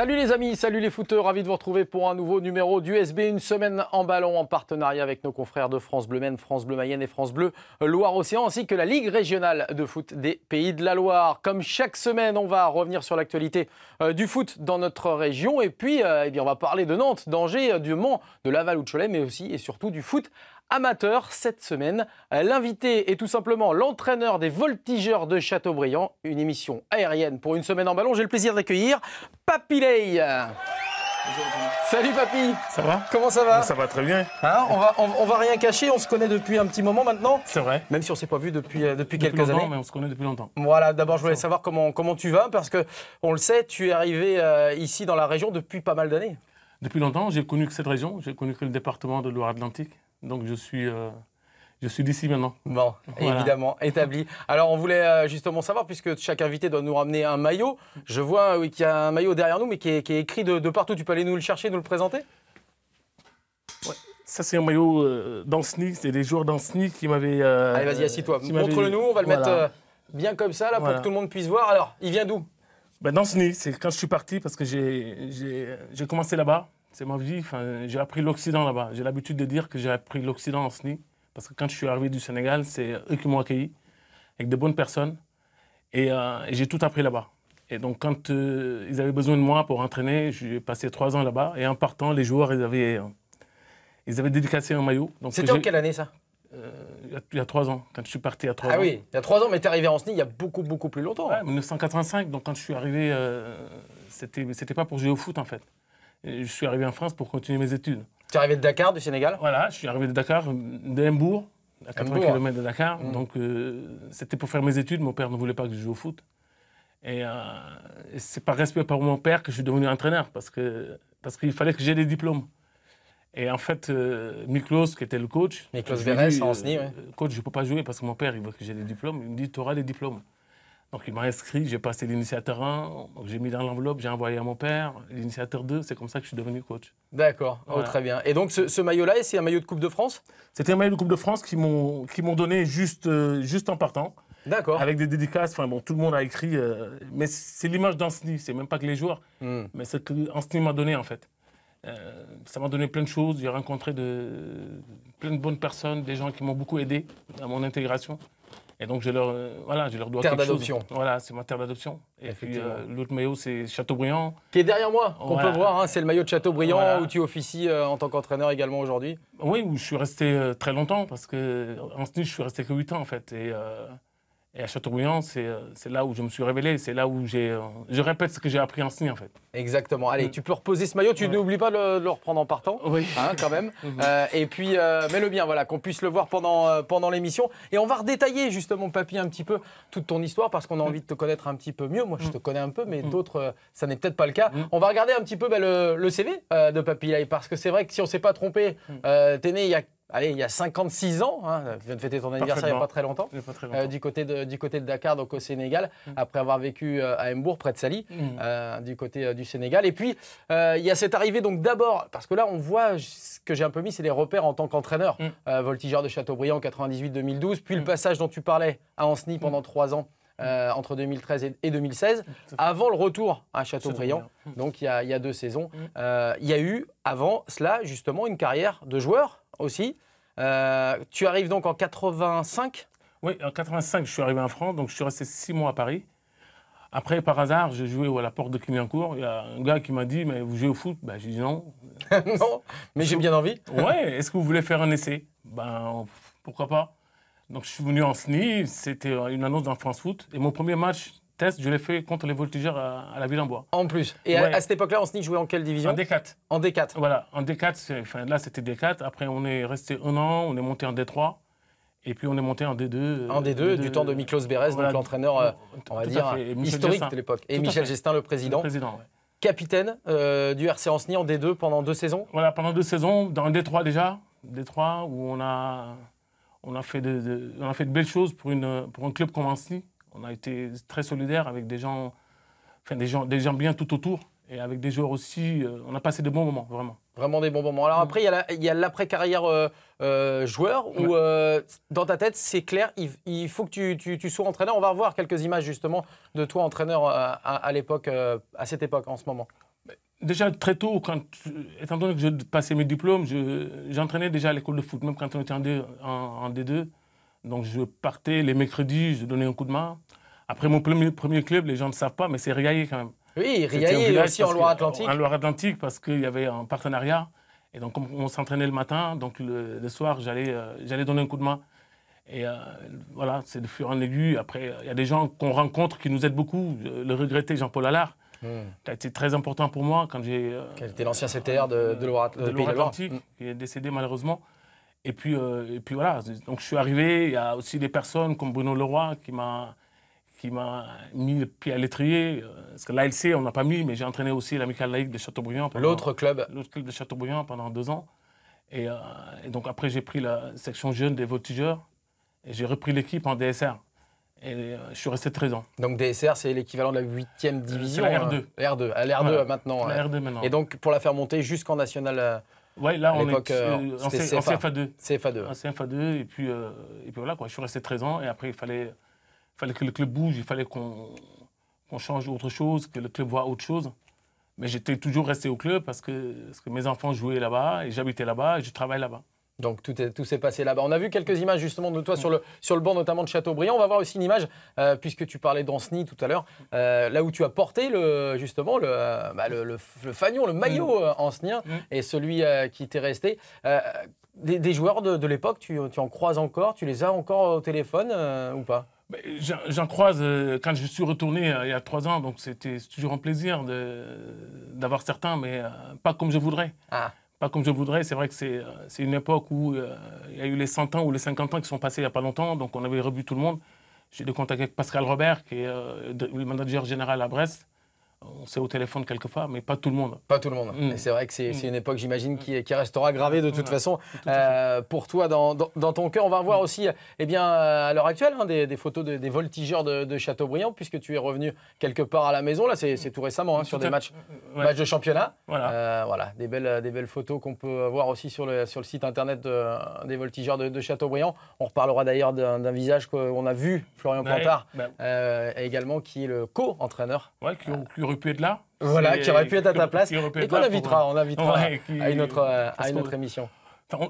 Salut les amis, salut les footeurs, ravi de vous retrouver pour un nouveau numéro d'USB, une semaine en ballon en partenariat avec nos confrères de France Bleu Maine, France Bleu Mayenne et France Bleu Loire-Océan, ainsi que la Ligue régionale de foot des Pays de la Loire. Comme chaque semaine, on va revenir sur l'actualité euh, du foot dans notre région et puis euh, eh bien, on va parler de Nantes, d'Angers, euh, du Mans, de Laval ou de Cholet, mais aussi et surtout du foot amateur cette semaine. L'invité est tout simplement l'entraîneur des voltigeurs de Châteaubriand, une émission aérienne pour une semaine en ballon. J'ai le plaisir d'accueillir Papilei. Salut papy Ça va Comment ça va Ça va très bien. Hein on, va, on, va rien cacher, on se connaît depuis un petit moment maintenant. C'est vrai. Même si on s'est pas vu depuis, euh, depuis, quelques années. mais on se connaît depuis longtemps. Voilà, d'abord je voulais savoir comment, comment tu vas, parce que on le sait, tu es arrivé euh, ici dans la région depuis pas mal d'années. Depuis longtemps, j'ai connu que cette région, j'ai connu que le département de Loire-Atlantique, donc je suis euh, je suis d'ici maintenant. Bon, évidemment, établi. Alors, on voulait euh, justement savoir, puisque chaque invité doit nous ramener un maillot. Je vois euh, qu'il y a un maillot derrière nous, mais qui est, écrit de, partout. Tu peux aller nous le chercher, nous le présenter ouais. Ça, c'est un maillot euh, d'Anceny. C'est des joueurs d'Anceny qui m'avaient. Allez, vas-y, assis-toi. Montre-le nous. On va le mettre bien comme ça, là, pour que tout le monde puisse voir. Alors, il vient d'où ben, D'Anceny. C'est quand je suis parti, parce que j'ai commencé là-bas. C'est ma vie. Enfin, j'ai appris l'Occident là-bas. J'ai l'habitude de dire que j'ai appris l'Occident en SNI. Parce que quand je suis arrivé du Sénégal, c'est eux qui m'ont accueilli, avec de bonnes personnes. Et, euh, j'ai tout appris là-bas. Et donc, quand euh, ils avaient besoin de moi pour entraîner, j'ai passé trois ans là-bas. Et en partant, les joueurs, ils avaient, euh, ils avaient dédicacé un maillot. C'était en quelle année ça il y a trois ans, quand je suis parti à trois ah ans. Ah oui, il y a trois ans, mais tu es arrivé en SNI il y a beaucoup, beaucoup plus longtemps. 1985, donc quand je suis arrivé, c'était c'était pas pour jouer au foot en fait je suis arrivé en France pour continuer mes études. Tu es arrivé de Dakar, du Sénégal Voilà, je suis arrivé de Dakar, d'Hembourg, à 80 km de Dakar. Mmh. Donc, euh, c'était pour faire mes études. Mon père ne voulait pas que je joue au foot. Et euh, c'est par respect pour mon père que je suis devenu entraîneur, parce qu'il parce qu'il fallait que j'ai des diplômes. Et en fait, euh, Miklos, qui était le coach, Miklos en coach, je ne peux pas jouer parce que mon père, il veut que j'ai des diplômes. Il me dit, tu auras des diplômes. Donc il m'a inscrit, j'ai passé l'initiateur 1, j'ai mis dans l'enveloppe, j'ai envoyé à mon père, l'initiateur 2, c'est comme ça que je suis devenu coach. D'accord, oh, très bien. Et donc ce, ce maillot-là, c'est un maillot de Coupe de France C'était un maillot de Coupe de France qu'ils m'ont donné juste, euh, juste en partant. D'accord. Avec des dédicaces, enfin bon, tout le monde a écrit, euh, mais c'est l'image d'Anceny, c'est même pas que les joueurs, hmm. mais c'est que Anceny m'a donné en fait. Euh, ça m'a donné plein de choses, j'ai rencontré de, plein de bonnes personnes, des gens qui m'ont beaucoup aidé à mon intégration. Et donc, je leur, euh, voilà, je leur dois terre d'adoption. Voilà, c'est ma terre d'adoption. Et puis, euh, l'autre maillot, c'est Châteaubriand. Qui est derrière moi, qu'on peut voir. Hein, c'est le maillot de Châteaubriand où tu officies euh, en tant qu'entraîneur également aujourd'hui. Oui, où je suis resté très longtemps parce que en nid, je suis resté que 8 ans en fait. Et et à Châteaubriand, euh, c'est là où je me suis révélé, c'est là où j'ai. Euh, je répète ce que j'ai appris en signe, en fait. Exactement. Allez, mm. tu peux reposer ce maillot, tu n'oublies pas de le, reprendre en partant. Oui. Hein, quand même. Mm-hmm. Euh, et puis, mets-le bien, voilà, qu'on puisse le voir pendant, pendant l'émission. Et on va redétailler, justement, Papy, un petit peu toute ton histoire, parce qu'on a mm. envie de te connaître un petit peu mieux. Moi, je mm. te connais un peu, mais d'autres, ça n'est peut-être pas le cas. On va regarder un petit peu bah, le, CV de Papy, parce que c'est vrai que si on ne s'est pas trompé, t'es né il y a allez, il y a 56 ans, hein, tu viens de fêter ton anniversaire il n'y a pas très euh, longtemps, du, côté de, du côté de Dakar, donc au Sénégal, mm. après avoir vécu euh, à Embourg, près de Sali, mm. euh, du côté du Sénégal. Et puis, il y a cette arrivée, donc d'abord, parce que là, on voit ce que j'ai un peu mis, c'est les repères en tant qu'entraîneur. Mm. voltigeur de Châteaubriand en 98-2012, puis le passage dont tu parlais à Anceny pendant trois ans. entre 2013 et 2016, avant le retour à Châteaubriand. Donc il y, a, deux saisons. il y a eu avant cela justement une carrière de joueur aussi. Euh, tu arrives donc en 85 Oui, en 85, je suis arrivé en France, donc je suis resté six mois à Paris. Après, par hasard, j'ai joué à la porte de Clignancourt. Il y a un gars qui m'a dit Mais vous jouez au foot ben, J'ai dit non. non, mais j'ai bien envie. ouais, est-ce que vous voulez faire un essai Ben, pourquoi pas. Donc, je suis venu en SNI, c'était une annonce dans France Foot. Et mon premier match je l'ai fait contre les voltigeurs à, la ville en bois. En plus. Et à, cette époque-là, Anceny jouait en quelle division En D4. En D4. Voilà, en D4, là c'était D4. Après, on est resté un an, on est monté en D3. Et puis on est monté en D2. En D2, euh, du temps de Miklos Beres, donc l'entraîneur, euh, on va dire, historique de l'époque. Et Michel Gestin, le président. président ouais. Capitaine euh, du RC Anceny en D2 pendant deux saisons Voilà, pendant deux saisons, dans D3 déjà. D3 où on a, on a, fait, de, on a fait de belles choses pour, une, pour un club comme Anceny. On a été très solidaires avec des gens, enfin, des gens, des gens bien tout autour et avec des joueurs aussi. Euh, on a passé de bons moments, vraiment. Vraiment des bons moments. Alors mm. après, il y a l'après-carrière euh, euh, joueur où, dans ta tête, c'est clair, il, faut que tu, tu, tu, sois entraîneur. On va revoir quelques images justement de toi entraîneur à, l'époque, à cette époque, en ce moment. Déjà très tôt, quand, étant donné que je passais mes diplômes, j'entraînais déjà à l'école de foot, même quand on était en, en D2. Donc je partais les mercredis, je donnais un coup de main. Après mon premier, premier club, les gens ne savent pas, mais c'est Riaillé quand même. Oui, Riaillé aussi en Loire-Atlantique. En Loire-Atlantique parce qu'il y avait un partenariat. Et donc on, s'entraînait le matin, donc le, soir j'allais euh, j'allais donner un coup de main. Et euh, voilà, c'est de fur en aigu. Après, il y a des gens qu'on rencontre qui nous aident beaucoup. Le regretté Jean-Paul Allard, hmm. qui a été très important pour moi quand j'ai. Euh, Quel était l'ancien CTR de, Loire. atlantique hmm. qui est décédé malheureusement. Et puis, euh, et puis voilà, donc je suis arrivé, il y a aussi des personnes comme Bruno Leroy qui m'a qui m'a mis le pied à l'étrier. Euh, parce que l'ALC, on n'a pas mis, mais j'ai entraîné aussi l'Amical Laïque de Châteaubriand. L'autre club L'autre club de Châteaubriand pendant deux ans. Et, euh, donc après, j'ai pris la section jeune des voltigeurs et j'ai repris l'équipe en DSR. Et je suis resté 13 ans. Donc DSR, c'est l'équivalent de la 8e division la hein. R2. La R2, à 2 maintenant. La R2 maintenant. Et donc pour la faire monter jusqu'en National oui, là, on est euh, euh, en, CFA. 2 CFA2. et puis, euh, et puis voilà, quoi. Je suis resté 13 ans, et après, il fallait, fallait que le club bouge, il fallait qu'on change autre chose, que le club voit autre chose. Mais j'étais toujours resté au club parce que, parce que mes enfants jouaient là-bas, et j'habitais là-bas, et je travaillais là-bas. Donc tout s'est passé là-bas. On a vu quelques images justement de toi sur le, sur le banc, notamment de Châteaubriand. On va voir aussi une image, euh, puisque tu parlais d'Anceny tout à l'heure, euh, là où tu as porté le, justement le, euh, bah, le, fanion, le maillot mm. ancenien mm. et celui qui t'est resté. Des, joueurs de, l'époque, tu, en croises encore Tu les as encore au téléphone ou pas bah, J'en croise quand je suis retourné il y a trois ans, donc c'était toujours un plaisir d'avoir certains, mais pas comme je voudrais. Ah pas comme je voudrais. C'est vrai que c'est, euh, une époque où euh, il y a eu les 100 ans ou les 50 ans qui sont passés il n'y a pas longtemps, donc on avait revu tout le monde. J'ai des contacts avec Pascal Robert, qui est euh, le manager général à Brest, on s'est au téléphone quelquefois, mais pas tout le monde. Pas tout le monde. Mm. mais C'est vrai que c'est une mm. époque, j'imagine, mm. qui, restera gravée de toute façon euh, pour toi dans, ton cœur. On va voir aussi, eh bien, euh, à l'heure actuelle, hein, des, photos des voltigeurs de, de, Châteaubriand, puisque tu es revenu quelque part à la maison. Là, c'est tout récemment, hein, sur des matchs, de championnat. Voilà. Euh, voilà, des belles, des belles photos qu'on peut voir aussi sur le, sur le site internet des voltigeurs de, Châteaubriand. On reparlera d'ailleurs d'un visage qu'on a vu, Florian Plantard, bah également, qui est le co-entraîneur pu être là. Voilà, qui aurait pu être à ta place. Et qu'on invitera, euh, on invitera à une autre, euh, à une autre émission.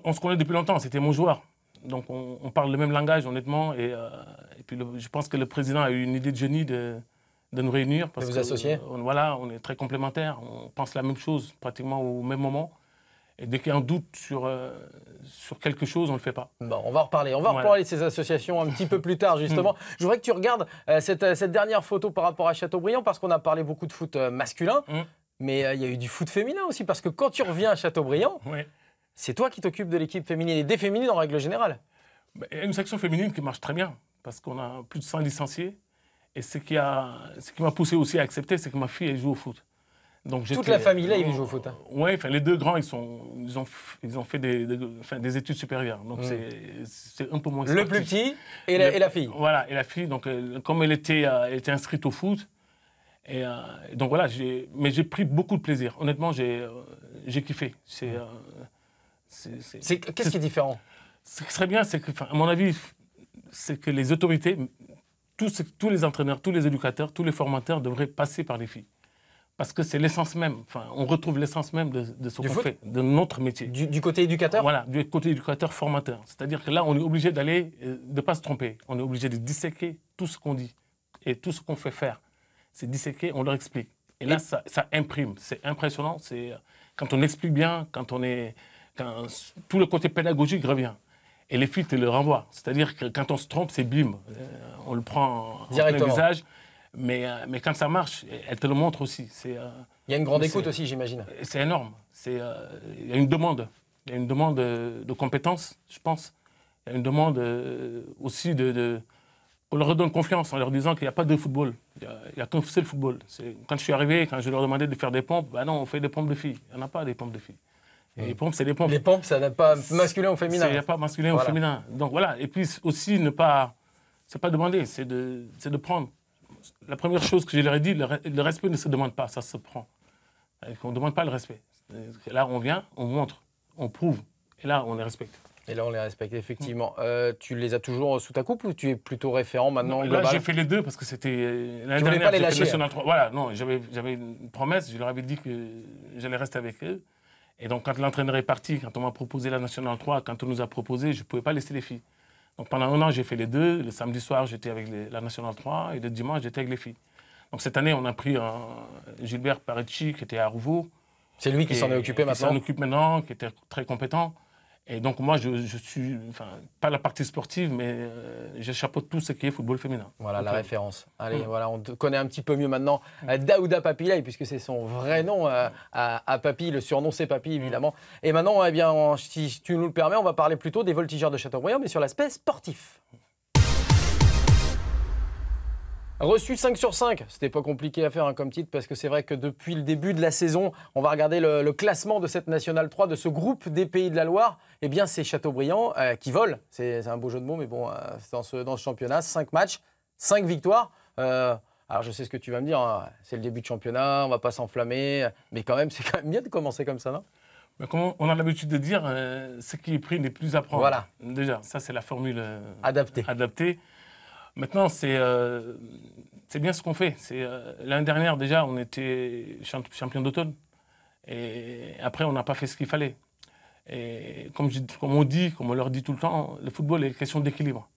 On, se connaît depuis longtemps, c'était mon joueur. Donc on, parle le même langage, honnêtement. Et, euh, puis je pense que le président a eu une idée de génie de, de nous réunir. Parce de vous que, associer Voilà, on est très complémentaires, on pense la même chose pratiquement au même moment. Et dès qu'il y a un doute sur, euh, sur quelque chose, on ne le fait pas. Bon, on va reparler. On va de ces associations un petit peu plus tard, hmm. justement. Je voudrais que tu regardes euh, euh, cette, dernière photo par rapport à Châteaubriand, parce qu'on a parlé beaucoup de foot masculin, hmm. mais il y a eu du foot féminin aussi, parce que quand tu reviens à Châteaubriand, c'est toi qui t'occupes de l'équipe féminine et des féminines en règle générale. Bah, il y a une section féminine qui marche très bien, parce qu'on a plus de 100 licenciés. Et ce qui m'a poussé aussi à accepter, c'est que ma fille, elle joue au foot. Toute la famille, là, ils jouent au foot. Hein. Oui, enfin, les deux grands, ils, sont, ils, ont, ils ont fait des, des études supérieures. Donc, mm. c'est un peu moins. Le plus petit et la, fille. Voilà, et la fille. Donc, euh, comme elle était, euh, elle était inscrite au foot, et euh, donc voilà, mais j'ai pris beaucoup de plaisir. Honnêtement, j'ai j'ai kiffé. C'est. Qu'est-ce qui est différent Ce qui serait bien, c'est que, à mon avis, c'est que les autorités, tous, tous les entraîneurs, tous les éducateurs, tous les formateurs devraient passer par les filles parce que c'est l'essence même, enfin, on retrouve l'essence même de, de ce qu'on fait, de notre métier. Du, côté éducateur Voilà, du côté éducateur formateur. C'est-à-dire que là, on est obligé d'aller, euh, de ne pas se tromper. On est obligé de disséquer tout ce qu'on dit et tout ce qu'on fait faire. C'est disséquer, on leur explique. Et là, Ça, imprime. C'est impressionnant. C'est quand on explique bien, quand on est, quand tout le côté pédagogique revient. Et les filles et le renvoient. C'est-à-dire que quand on se trompe, c'est bim. Euh, on le prend en plein visage. Euh, mais, quand ça marche, elle te le montre aussi. Euh, il y a une grande écoute aussi, j'imagine. C'est énorme. Euh, il y a une demande. Il y a une demande de compétences, je pense. Il y a une demande aussi de, on leur redonne confiance en leur disant qu'il n'y a pas de football. Il n'y a, qu'un seul football. Quand je suis arrivé, quand je leur demandais de faire des pompes, ben non, on fait des pompes de filles. Il n'y en a pas des pompes de filles. Les pompes, c'est des pompes. Les pompes, ça n'a pas masculin ou féminin. Il n'y a pas masculin ou féminin. Donc voilà. Et puis aussi, ne pas. C'est pas demander, c'est de, de prendre la première chose que je leur ai dit, le, respect ne se demande pas, ça se prend. On ne demande pas le respect. Là, on vient, on montre, on prouve, et là, on les respecte. Et là, on les respecte, effectivement. Euh, tu les as toujours euh, sous ta coupe ou tu es plutôt référent maintenant Là, j'ai fait les deux parce que c'était. Euh, l'année dernière, pas National 3. Voilà, non, j'avais une promesse, je leur avais dit que j'allais rester avec eux. Et donc, quand l'entraîneur est parti, quand on m'a proposé la National 3, quand on nous a proposé, je ne pouvais pas laisser les filles pendant un an, j'ai fait les deux. Le samedi soir, j'étais avec la Nationale 3 et le dimanche, j'étais avec les filles. Donc cette année, on a pris Gilbert Paretti qui était à Rouveau. C'est lui qui s'en est occupé maintenant Qui s'en occupe maintenant, qui était très compétent. Et donc, moi, je, suis, enfin, pas la partie sportive, mais euh, tout ce qui est football féminin. Voilà la référence. Allez, mm. voilà, on connaît un petit peu mieux maintenant. Mm. Euh, Daouda Papilay, puisque c'est son vrai nom euh, à, Papy, le surnom c'est Papy, évidemment. Mm. Et maintenant, eh bien, si tu nous le permets, on va parler plutôt des voltigeurs de Châteaubriand, mais sur l'aspect sportif. Reçu 5 sur 5, c'était pas compliqué à faire hein, comme titre parce que c'est vrai que depuis le début de la saison, on va regarder le, classement de cette Nationale 3, de ce groupe des Pays de la Loire. Eh bien, c'est Chateaubriand euh, qui vole. C'est un beau jeu de mots, mais bon, euh, dans, ce, championnat, 5 matchs, 5 victoires. Euh, alors je sais ce que tu vas me dire, hein. c'est le début de championnat, on va pas s'enflammer, mais quand même, c'est quand même bien de commencer comme ça, non on a l'habitude de dire, ce qui est pris n'est plus à prendre. Voilà. Déjà, ça c'est la formule adaptée. adaptée. Maintenant, euh, c'est bien ce qu'on fait. Euh, l'année dernière, déjà, on était champion d'automne. Et après, on n'a pas fait ce qu'il fallait. Et comme, on dit, comme on leur dit tout le temps, le football est une question d'équilibre.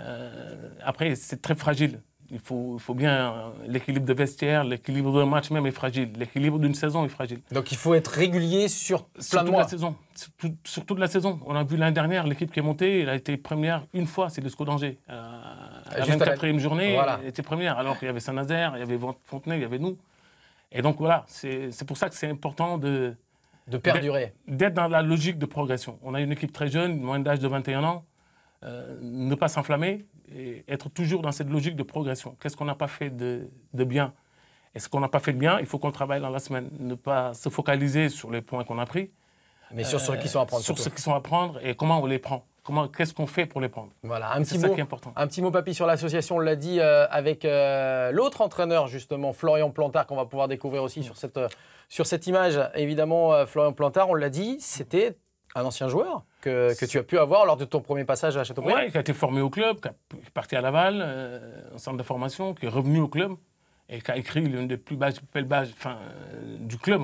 Euh, après, c'est très fragile il faut, faut bien. Euh, l'équilibre de vestiaire, l'équilibre d'un match même est fragile. L'équilibre d'une saison est fragile. Donc il faut être régulier sur plein de mois. la saison. Sur, de toute la saison. On a vu l'année dernière, l'équipe qui est montée, elle a été première une fois, c'est le SCO euh, ah, à la 24e journée, elle était première. Alors qu'il y avait Saint-Nazaire, il y avait Fontenay, il y avait nous. Et donc voilà, c'est pour ça que c'est important de. De perdurer. D'être dans la logique de progression. On a une équipe très jeune, moyenne d'âge de 21 ans. Euh, ne pas s'enflammer, être toujours dans cette logique de progression. Qu'est-ce qu'on n'a pas fait de, de bien est ce qu'on n'a pas fait de bien, il faut qu'on travaille dans la semaine. Ne pas se focaliser sur les points qu'on a pris. Mais sur ceux euh, qui sont à prendre. Sur ceux qui sont à prendre et comment on les prend qu'est-ce qu'on fait pour les prendre Voilà, un petit mot, ça qui est important. Un petit mot, papy, sur l'association. On l'a dit euh, avec euh, l'autre entraîneur, justement, Florian Plantard, qu'on va pouvoir découvrir aussi sur cette sur cette image. Évidemment, Florian Plantard, on l'a dit, c'était un ancien joueur que, tu as pu avoir lors de ton premier passage à Châteaubriand. Oui, qui a été formé au club, qui est parti à Laval, euh, en centre de formation, qui est revenu au club et qui a écrit l'une des plus belles pages euh, du club.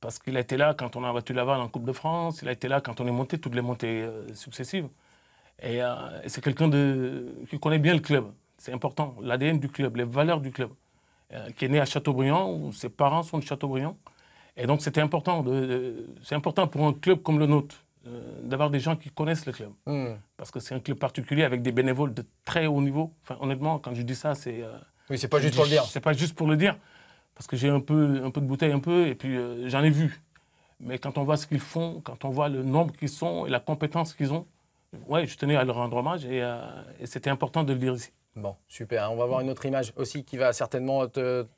Parce qu'il a été là quand on a battu Laval en Coupe de France, il a été là quand on est monté, toutes les montées euh, successives. Et, c'est quelqu'un qui connaît bien le club. C'est important, l'ADN du club, les valeurs du club. qui est né à Châteaubriand, où ses parents sont de Châteaubriand. Et donc c'était important, de, c'est important pour un club comme le nôtre euh, d'avoir des gens qui connaissent le club. Hmm. Parce que c'est un club particulier avec des bénévoles de très haut niveau. Enfin, honnêtement, quand je dis ça, c'est... Oui, euh, oui, c'est pas juste pour le dire. C'est pas juste pour le dire, parce que j'ai un peu, un peu de bouteille, un peu, et puis euh, j'en ai vu. Mais quand on voit ce qu'ils font, quand on voit le nombre qu'ils sont et la compétence qu'ils ont, ouais, je tenais à leur rendre hommage et, c'était important de le dire ici. Bon, super. Hein. On va voir une autre image aussi qui va certainement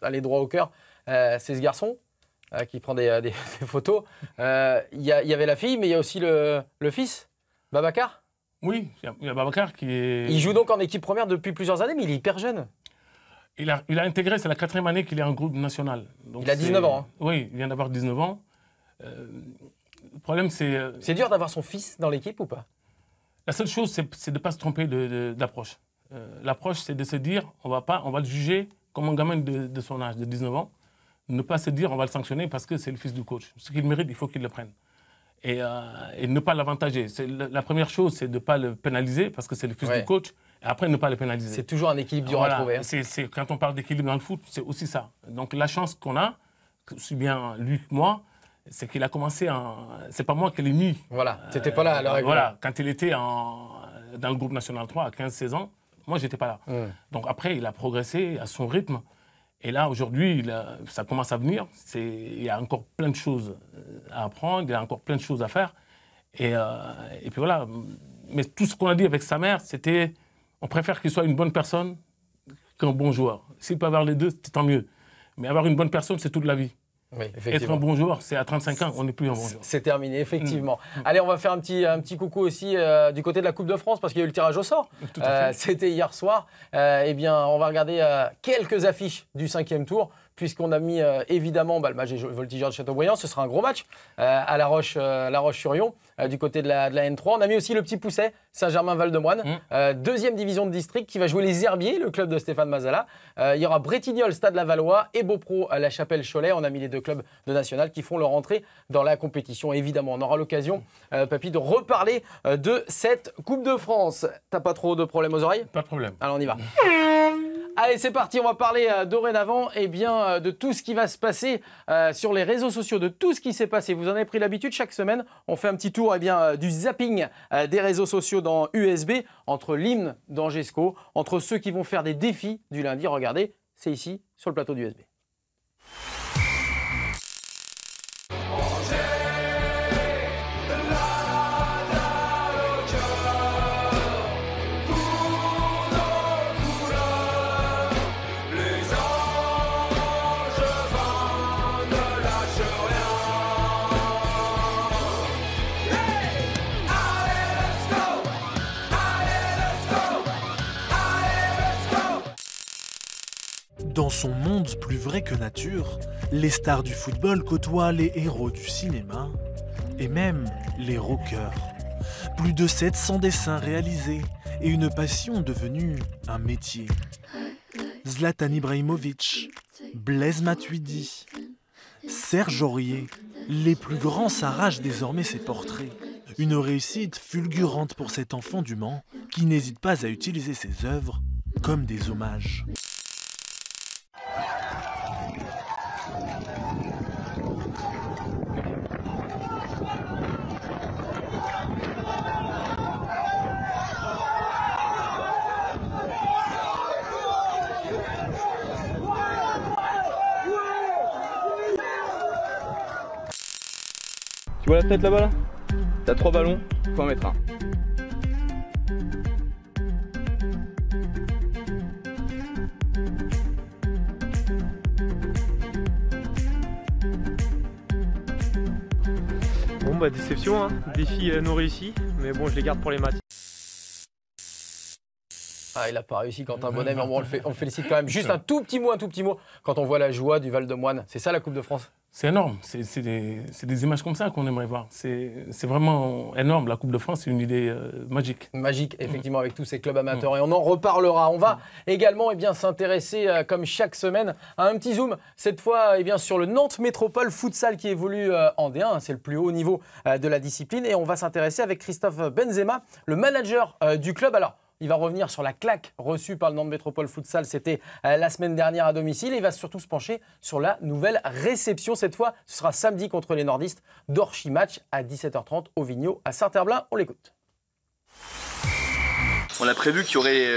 aller droit au cœur. c'est ce garçon euh, qui prend des, euh, photos. Il euh, y, avait la fille, mais il y a aussi le, fils, Babacar. Oui, il y a Babacar qui est. Il joue donc en équipe première depuis plusieurs années, mais il est hyper jeune. Il a, il a intégré, c'est la quatrième année qu'il est en groupe national. Donc il a 19 ans. Hein. Oui, il vient d'avoir 19 ans. le problème, c'est. C'est dur d'avoir son fils dans l'équipe ou pas La seule chose, c'est de ne pas se tromper d'approche. L'approche, c'est de se dire, on va pas, on va le juger comme un gamin de son âge, de 19 ans ne pas se dire on va le sanctionner parce que c'est le fils du coach. Ce qu'il mérite, il faut qu'il le prenne. Et, euh, et ne pas l'avantager. La, la première chose, c'est de ne pas le pénaliser parce que c'est le fils du coach. Et après, ne pas le pénaliser. C'est toujours un équilibre dur à trouver. Hein. quand on parle d'équilibre dans le foot, c'est aussi ça. Donc la chance qu'on a, si bien lui que moi, c'est qu'il a commencé en. C'est pas moi qui l'ai mis. Voilà, c'était pas là à euh, l'heure Voilà, quand il était en... dans le groupe national 3 à 15-16 ans, moi, j'étais pas là. Donc après, il a progressé à son rythme. Et là, aujourd'hui, ça commence à venir. Il y a encore plein de choses euh, à apprendre, il y a encore plein de choses à faire. Euh, et, puis voilà. Mais tout ce qu'on a dit avec sa mère, c'était on préfère qu'il soit une bonne personne qu'un bon joueur. S'il peut avoir les deux, tant mieux. Mais avoir une bonne personne, c'est toute la vie. Oui, Être un bon joueur, c'est à 35 ans, on n'est plus un bon joueur. C'est terminé, effectivement. Mm. Allez, on va faire un petit, un petit coucou aussi euh, du côté de la Coupe de France, parce qu'il y a eu le tirage au sort. Euh, c'était hier soir. Euh, eh bien, on va regarder quelques affiches du cinquième tour puisqu'on a mis euh, évidemment bah, le match de Châteaubriand. Ce sera un gros match euh, à La Roche, euh, sur Yon, du côté de la, N3. On a mis aussi le petit pousset Saint-Germain-Val-de-Moine, mm. deuxième division de district qui va jouer les Herbiers, le club de Stéphane Mazala. il y aura Bretignol, Stade la valois et Beaupro, La Chapelle Cholet. On a mis les deux clubs de national qui font leur entrée dans la compétition. Évidemment, on aura l'occasion, Papy, de reparler de cette Coupe de France. T'as pas trop de problèmes aux oreilles Pas de problème. Alors on y va. Allez, c'est parti, on va parler euh, dorénavant eh bien, euh, de tout ce qui va se passer euh, sur les réseaux sociaux, de tout ce qui s'est passé. Vous en avez pris l'habitude, chaque semaine, on fait un petit tour et eh bien, du zapping des réseaux sociaux dans USB, entre l'hymne d'Angesco, entre ceux qui vont faire des défis du lundi. Regardez, c'est ici, sur le plateau d'USB. Dans son monde plus vrai que nature, les stars du football côtoient les héros du cinéma et même les rockers. Plus de 700 dessins réalisés et une passion devenue un métier. Zlatan Ibrahimovic, Blaise Matuidi, Serge Aurier, les plus grands s'arrachent désormais ses portraits. Une réussite fulgurante pour cet enfant du Mans qui n'hésite pas à utiliser ses œuvres comme des hommages. la tête là-bas là, T'as trois ballons, faut en mettre un. Bon bah déception hein, défi euh, non réussi, mais bon je les garde pour les maths. Ah, il a pas réussi quand un bonhomme on fait, on le félicite quand même. Juste un tout petit mot, un tout petit mot, quand on voit la joie du Val de Moine. C'est ça la Coupe de France c'est énorme. C'est des, images comme ça qu'on aimerait voir. C'est vraiment énorme. La Coupe de France, c'est une idée euh, magique. Magique, mhm. effectivement, avec tous ces clubs amateurs. Mhm. Et on en reparlera. On va également eh s'intéresser, euh, comme chaque semaine, à un petit zoom, cette fois eh sur le Nantes Métropole Futsal qui évolue euh, en D1. C'est le plus haut niveau de la discipline. Et on va s'intéresser avec Christophe Benzema, le manager du club. Alors, il va revenir sur la claque reçue par le de Métropole Futsal, c'était euh, la semaine dernière à domicile. Et il va surtout se pencher sur la nouvelle réception. Cette fois, ce sera samedi contre les nordistes d'Orchi Match à 17h30 au Vigno à Saint-Herblain. On l'écoute. On a prévu qu'il y aurait euh,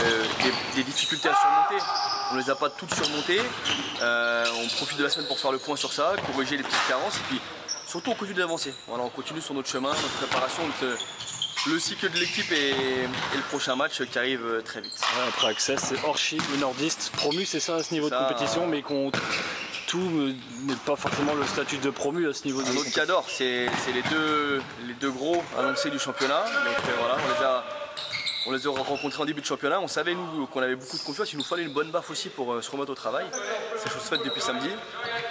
des, difficultés à surmonter on ne les a pas toutes surmontées. Euh, on profite de la semaine pour faire le point sur ça, corriger les petites carences et puis surtout on continue d'avancer. Voilà, on continue sur notre chemin, notre préparation, notre, le cycle de l'équipe et, le prochain match qui arrive euh, très vite. après Access, c'est Orchi, le nordiste. Promu, c'est ça à ce niveau de compétition, euh, mais qu'on tout euh, n'est pas forcément le statut de promu à ce niveau de Un autre c'est les deux, les deux gros annoncés du championnat. Donc voilà, on les a on les a rencontrés en début de championnat. On savait nous qu'on avait beaucoup de confiance. Il nous fallait une bonne baffe aussi pour euh, se remettre au travail. C'est chose faite depuis samedi.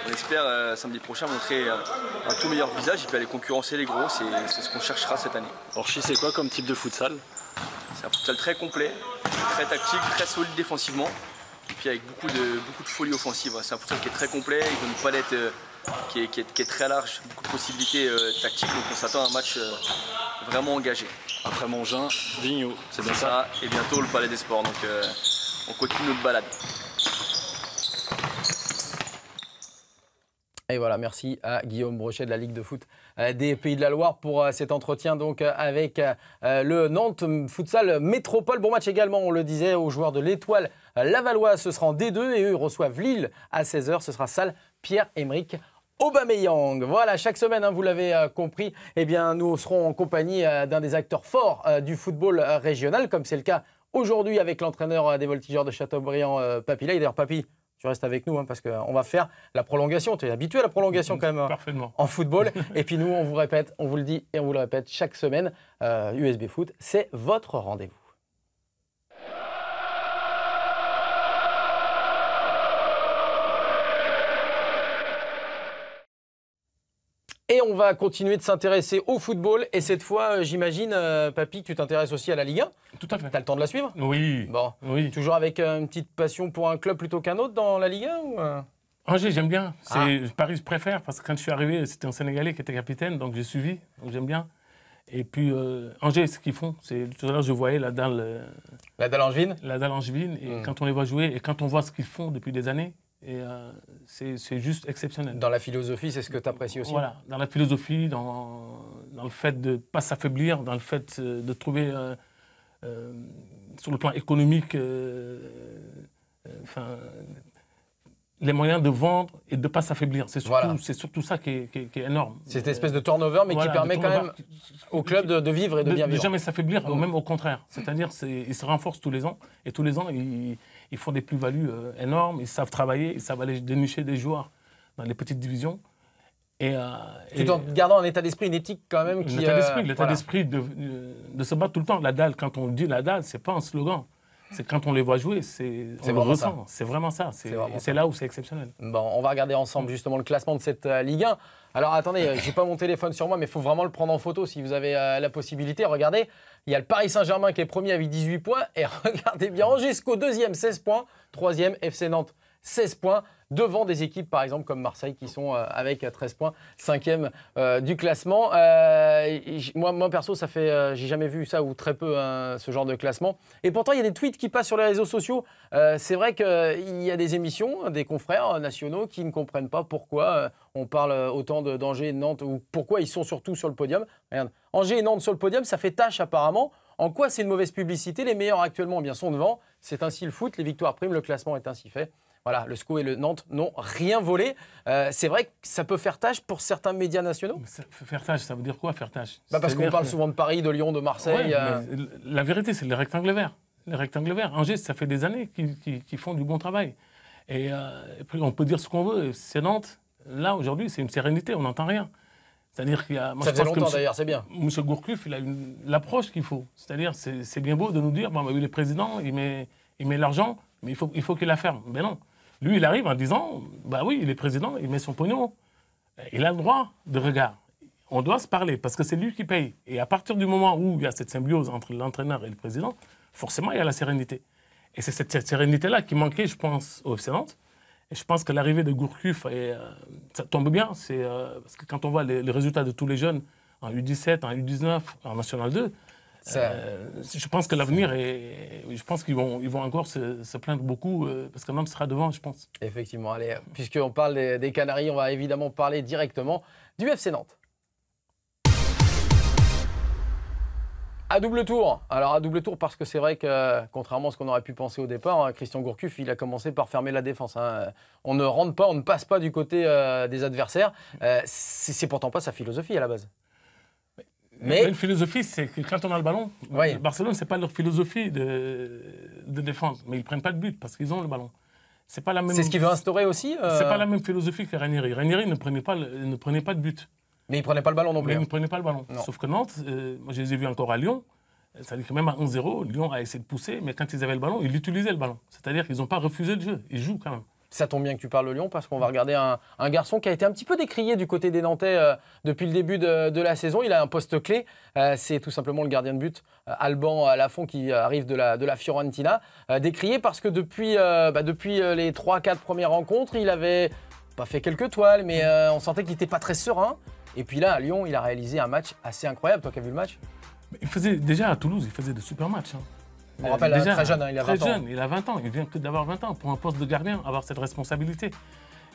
On espère euh, samedi prochain montrer euh, un tout meilleur visage et puis aller concurrencer les gros. C'est ce qu'on cherchera cette année. Orchi, c'est quoi comme type de futsal C'est un futsal très complet, très tactique, très solide défensivement. Et puis avec beaucoup de, beaucoup de folie offensive. C'est un futsal qui est très complet, avec une palette qui qui est, très large, beaucoup de possibilités tactiques. Donc on s'attend à un match vraiment engagé. Après Mongin, vigno. C'est bien ça. Et bientôt le Palais des Sports. Donc euh, on continue notre balade. Et voilà, merci à Guillaume Brochet de la Ligue de foot euh, des Pays de la Loire pour euh, cet entretien donc avec le Nantes Futsal Métropole. Bon match également, on le disait, aux joueurs de l'Étoile Lavallois. Ce sera en D2 et eux reçoivent Lille à 16h. Ce sera salle Pierre-Emerick Aubameyang. Voilà, chaque semaine, hein, vous l'avez euh, compris, eh bien, nous serons en compagnie euh, d'un des acteurs forts euh, du football régional, comme c'est le cas aujourd'hui avec l'entraîneur des Voltigeurs de Châteaubriand, Papy Lay. d'ailleurs, Papy, tu restes avec nous hein, parce qu'on va faire la prolongation. Tu es habitué à la prolongation mm-hmm. quand même en football. et puis nous, on vous répète, on vous le dit et on vous le répète chaque semaine, USB Foot, c'est votre rendez-vous. Et on va continuer de s'intéresser au football. Et cette fois, euh, j'imagine, Papi euh, Papy, que tu t'intéresses aussi à la Ligue 1. Tout à fait. as le temps de la suivre Oui. Bon. Oui. Toujours avec euh, une petite passion pour un club plutôt qu'un autre dans la Ligue 1 ou Angers, ah, j'aime bien. Ah. Paris, je préfère parce que quand je suis arrivé, c'était un Sénégalais qui était capitaine, donc j'ai suivi. Donc j'aime bien. Et puis, Angers, ce qu'ils font, c'est tout à l'heure, je voyais la dalle. La dalle Angevine La dalle Angevine. Et hmm. quand on les voit jouer et quand on voit ce qu'ils font depuis des années, et euh, c'est juste exceptionnel. Dans la philosophie, c'est ce que tu apprécies aussi Voilà, dans la philosophie, dans, le fait de ne pas s'affaiblir, dans le fait euh, de trouver, euh, sur le plan économique, les moyens de vendre et de ne pas s'affaiblir. C'est surtout, surtout, ça qui est, énorme. C'est cette espèce de turnover, mais qui permet quand même au club de, vivre et de, bien vivre. De jamais s'affaiblir, même au contraire. C'est-à-dire, il se renforce tous les ans, et tous les ans, il ils font des plus-values euh, énormes, ils savent travailler, ils savent aller dénicher des joueurs dans les petites divisions. Et, euh, Tout en gardant un état d'esprit, une éthique quand même qui. Euh, l'état d'esprit, l'état d'esprit de, euh, de, se battre tout le temps. La dalle, quand on dit la dalle, c'est pas un slogan. C'est quand on les voit jouer, c'est on ressent. C'est vraiment ça. C'est là où c'est exceptionnel. Bon, on va regarder ensemble mm. justement le classement de cette euh, Ligue 1. Alors attendez, euh, j'ai pas mon téléphone sur moi, mais il faut vraiment le prendre en photo si vous avez euh, la possibilité. Regardez, il y a le Paris Saint-Germain qui est premier avec 18 points. Et regardez bien, mm. jusqu'au deuxième, 16 points. Troisième, FC Nantes, 16 points devant des équipes, par exemple, comme Marseille, qui sont euh, avec 13 euh, points, 5e euh, du classement. moi, perso, ça fait, j'ai jamais vu ça ou très peu hein, ce genre de classement. Et pourtant, il y a des tweets qui passent sur les réseaux sociaux. c'est vrai qu'il y a des émissions, des confrères nationaux qui ne comprennent pas pourquoi on parle autant de d'Angers et de Nantes ou pourquoi ils sont surtout sur le podium. Angers et Nantes sur le podium, ça fait tâche apparemment. En quoi c'est une mauvaise publicité Les meilleurs actuellement eh bien sont devant. C'est ainsi le foot. Les victoires primes Le classement est ainsi fait. Voilà, le SCO et le Nantes n'ont rien volé. Euh, c'est vrai que ça peut faire tâche pour certains médias nationaux. Ça, faire tâche, ça veut dire quoi faire tâche bah Parce qu'on parle souvent de Paris, de Lyon, de Marseille. Euh. La vérité, c'est les rectangles verts. Les rectangles verts. Angers, ça fait des années qu'ils font du bon travail. Et euh, on peut dire ce qu'on veut. C'est Nantes. Là, aujourd'hui, c'est une sérénité. On n'entend rien. C'est-à-dire qu'il y a. ça fait longtemps d'ailleurs, c'est bien. M. Gourcuff, il a l'approche qu'il faut. C'est-à-dire, c'est bien beau de nous dire bon, bah, oui, le président, il met, l'argent, mais il faut qu'il faut la ferme. Mais non. Lui, il arrive en disant, bah oui, il est président, il met son pognon. Il a le droit de regard. On doit se parler parce que c'est lui qui paye. Et à partir du moment où il y a cette symbiose entre l'entraîneur et le président, forcément, il y a la sérénité. Et c'est cette, sérénité-là qui manquait, je pense, FC Nantes. Et je pense que l'arrivée de Gourcuff, euh, ça tombe bien. C'est, euh, parce que quand on voit les résultats de tous les jeunes en U17, en U19, en National 2, je pense que l'avenir et Je pense qu'ils vont, ils vont encore se, plaindre beaucoup euh, parce que Nantes sera devant, je pense. Effectivement. Allez, puisqu'on parle des, Canaries, on va évidemment parler directement du FC Nantes. À double tour. Alors à double tour parce que c'est vrai que contrairement à ce qu'on aurait pu penser au départ, hein, Christian Gourcuff, il a commencé par fermer la défense. Hein. On ne rentre pas, on ne passe pas du côté euh, des adversaires. Euh, c'est pourtant pas sa philosophie à la base. Mais... Une philosophie, c'est que quand on a le ballon, Barcelone, ce n'est pas leur philosophie de, de défendre. Mais ils ne prennent pas de but parce qu'ils ont le ballon. C'est pas la même. C'est ce qu'il veut instaurer aussi Ce euh, C'est pas la même philosophie que Ranieri. Ranieri ne prenait pas, ne prenait pas de but. Mais il ne prenait pas le ballon non plus. ne prenait pas le ballon. Sauf que Nantes, euh, moi je les ai vus encore à Lyon. C'est-à-dire que même à 1 0 Lyon a essayé de pousser, mais quand ils avaient le ballon, ils utilisaient le ballon. C'est-à-dire qu'ils n'ont pas refusé le jeu. Ils jouent quand même. Ça tombe bien que tu parles de Lyon parce qu'on va regarder un, garçon qui a été un petit peu décrié du côté des Nantais euh, depuis le début de, la saison. Il a un poste clé. Euh, c'est tout simplement le gardien de but euh, Alban Lafont qui arrive de la, de la Fiorentina. décrié parce que depuis, bah, depuis les 3-4 premières rencontres, il avait pas fait quelques toiles, mais on sentait qu'il n'était pas très serein. Et puis là, à Lyon, il a réalisé un match assez incroyable. Toi qui as vu le match il faisait, Déjà à Toulouse, il faisait de super matchs. Hein. On rappelle, très hein, jeune, il a 20 ans. il a 20 ans, il vient que d'avoir 20 ans pour un poste de gardien, avoir cette responsabilité.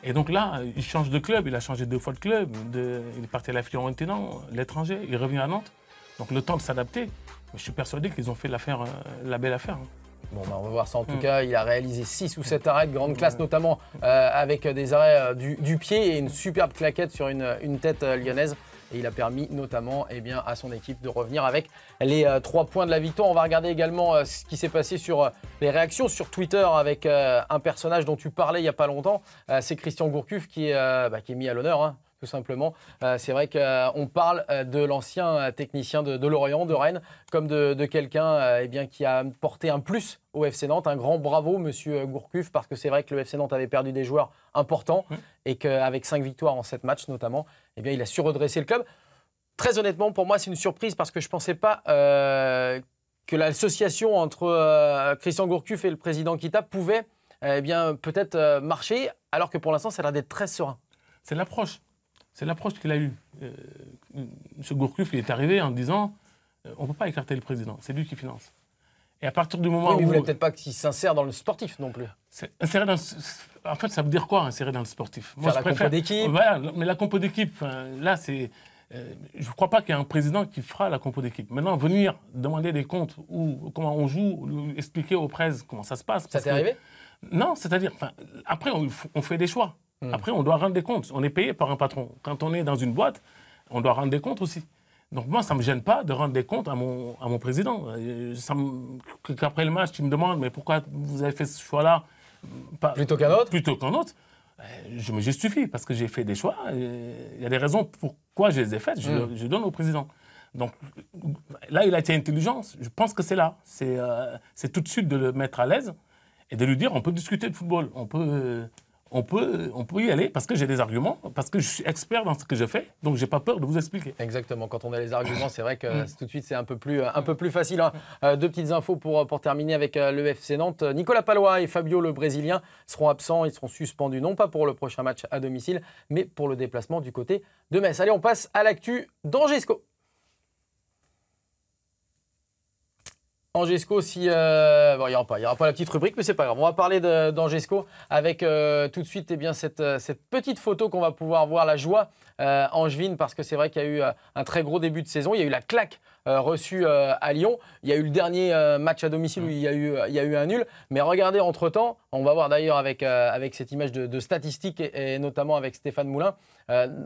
Et donc là, il change de club, il a changé deux fois de club, il est parti à la Fiorentina, l'étranger, il revient à Nantes. Donc le temps de s'adapter, je suis persuadé qu'ils ont fait l'affaire, euh, la belle affaire. Hein. Bon, bah, on va voir ça en tout mm. cas. Il a réalisé 6 ou 7 arrêts de grande classe, notamment euh, avec euh, des arrêts du, pied et une superbe claquette sur une tête lyonnaise. Et il a permis notamment eh bien, à son équipe de revenir avec les euh, trois points de la victoire. On va regarder également euh, ce qui s'est passé sur euh, les réactions sur Twitter avec un personnage dont tu parlais il n'y a pas longtemps. C'est Christian Gourcuff qui est, bah, mis à l'honneur. Hein, tout simplement. c'est vrai qu'on parle de l'ancien technicien de, Lorient, de Rennes, comme de, quelqu'un eh bien, qui a porté un plus au FC Nantes. Un grand bravo, monsieur Gourcuff, parce que c'est vrai que le FC Nantes avait perdu des joueurs importants mmh. et qu'avec cinq victoires en sept matchs notamment, eh bien, il a su redresser le club. Très honnêtement, pour moi, c'est une surprise parce que je ne pensais pas euh, que l'association entre euh, Christian Gourcuff et le président Kita pouvait eh bien, peut-être euh, marcher, alors que pour l'instant, ça a l'air d'être très serein. C'est l'approche. C'est l'approche qu'il a eue. M. Gourcuff, il est arrivé en disant on ne peut pas écarter le président, c'est lui qui finance. Et à partir du moment mais où. Vous voulez peut-être pas qu'il s'insère dans le sportif non plus. Insérer dans En fait, ça veut dire quoi, insérer dans le sportif Faire la compo d'équipe Voilà, mais la compo d'équipe, euh, là, c'est. Euh, je ne crois pas qu'il y ait un président qui fera la compo d'équipe. Maintenant, venir demander des comptes ou comment on joue, expliquer aux presse comment ça se passe. Ça t'est arrivé Non, c'est-à-dire, après, on, fait des choix. Hmm. Après, on doit rendre des comptes. On est payé par un patron. Quand on est dans une boîte, on doit rendre des comptes aussi. Donc moi, ça ne me gêne pas de rendre des comptes à mon, à mon président. Euh, qu'après le match, tu me demandes, mais pourquoi vous avez fait ce choix-là Plutôt qu'un autre Plutôt qu'un autre. Euh, je me justifie parce que j'ai fait des choix. Euh, il y a des raisons pourquoi je les ai faites. Je, hmm. donne au président. Donc là, il a été intelligent. Je pense que c'est là. C'est tout de suite de le mettre à l'aise et de lui dire on peut discuter de football. On peut on peut, on y aller parce que j'ai des arguments, parce que je suis expert dans ce que je fais, donc je n'ai pas peur de vous expliquer. Exactement. Quand on a les arguments, c'est vrai que mm. tout de suite c'est un peu plus, un peu plus facile. Hein. Euh, deux petites infos pour, terminer avec euh, le FC Nantes. Nicolas Palois et Fabio le Brésilien seront absents, ils seront suspendus non pas pour le prochain match à domicile, mais pour le déplacement du côté de Metz. Allez, on passe à l'actu d'Angesco. Angesco, si. Euh, il n'y aura, pas la petite rubrique, mais c'est pas grave. On va parler d'Angesco avec euh, tout de suite eh bien, euh, cette, petite photo qu'on va pouvoir voir, la joie euh, angevine, parce que c'est vrai qu'il y a eu un très gros début de saison. Il y a eu la claque reçue à Lyon. Il y a eu le dernier match à domicile où il y, a eu, un nul. Mais regardez, entre-temps, on va voir d'ailleurs avec, cette image de, statistiques et, notamment avec Stéphane Moulin,